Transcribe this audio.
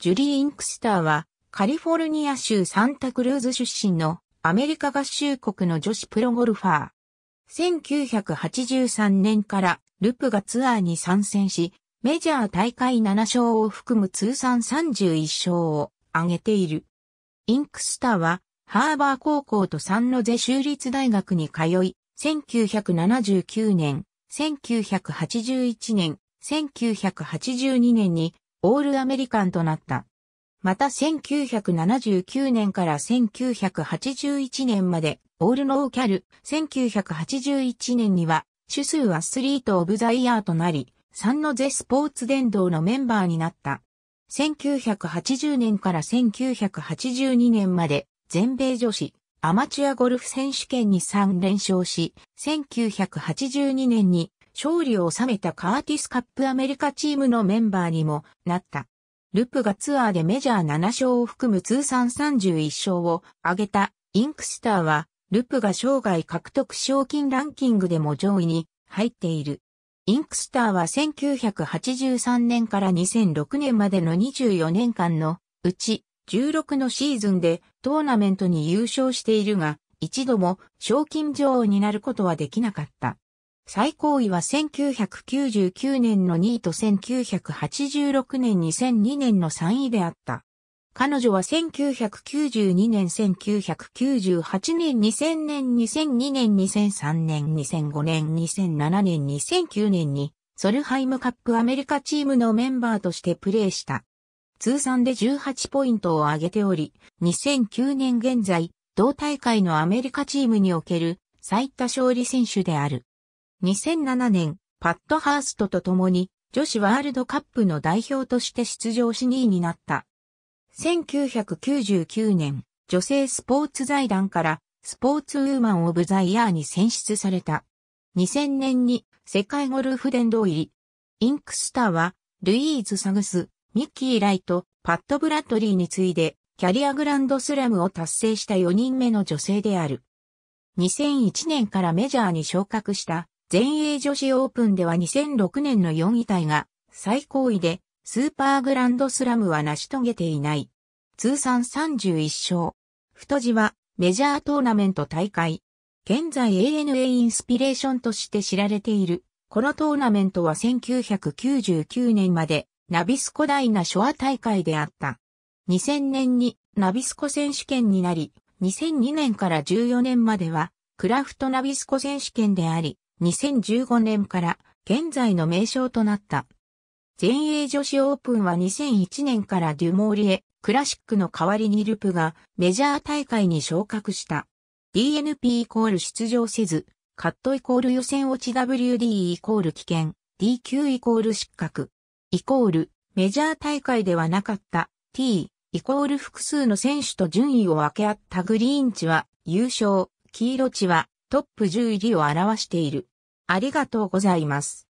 ジュリー・インクスターは、カリフォルニア州サンタクルーズ出身のアメリカ合衆国の女子プロゴルファー。1983年からルプがツアーに参戦し、メジャー大会7勝を含む通算31勝を挙げている。インクスターは、ハーバー高校とサンノゼ州立大学に通い、1979年、1981年、1982年にオールアメリカンとなった。また1979年から1981年までオールノーキャル、1981年には主数アスリートオブザイヤーとなり、三のゼスポーツ伝道のメンバーになった。1980年から1982年まで全米女子アマチュアゴルフ選手権に3連勝し、1982年に勝利を収めたカーティスカップアメリカチームのメンバーにもなった。ルプがツアーでメジャー7勝を含む通算31勝を挙げたインクスターは、ルプが生涯獲得賞金ランキングでも上位に入っている。インクスターは1983年から2006年までの24年間のうち16のシーズンでトーナメントに優勝しているが、一度も賞金女王になることはできなかった。最高位は1999年の2位と1986年2002年の3位であった。彼女は1992年、1998年、2000年、2002年、2003年、2005年、2007年、2009年に、ソルハイムカップアメリカチームのメンバーとしてプレーした。通算で18ポイントを挙げており、2009年現在、同大会のアメリカチームにおける最多勝利選手である。2007年、パッドハーストと共に女子ワールドカップの代表として出場し2位になった。1999年、女性スポーツ財団からスポーツウーマンオブザイヤーに選出された。2000年に世界ゴルフ殿堂入り。インクスターは、ルイーズ・サグス、ミッキー・ライト、パッド・ブラッドリーに次いで、キャリアグランドスラムを達成した4人目の女性である。2001年からメジャーに昇格した全英女子オープンでは2006年の4位タイが最高位でスーパーグランドスラムは成し遂げていない。通算31勝。太字はメジャートーナメント大会。現在 ANA インスピレーションとして知られている。このトーナメントは1999年までナビスコ大なショア大会であった。2000年にナビスコ選手権になり、2002年から14年まではクラフトナビスコ選手権であり、2015年から現在の名称となった。全英女子オープンは2001年からデュモーリエクラシックの代わりにルプがメジャー大会に昇格した。DNP イコール出場せず、カットイコール予選落ち WD イコール危険、DQ イコール失格、イコールメジャー大会ではなかった T イコール複数の選手と順位を分け合ったグリーン値は優勝、黄色値はトップ10入りを表している。ありがとうございます。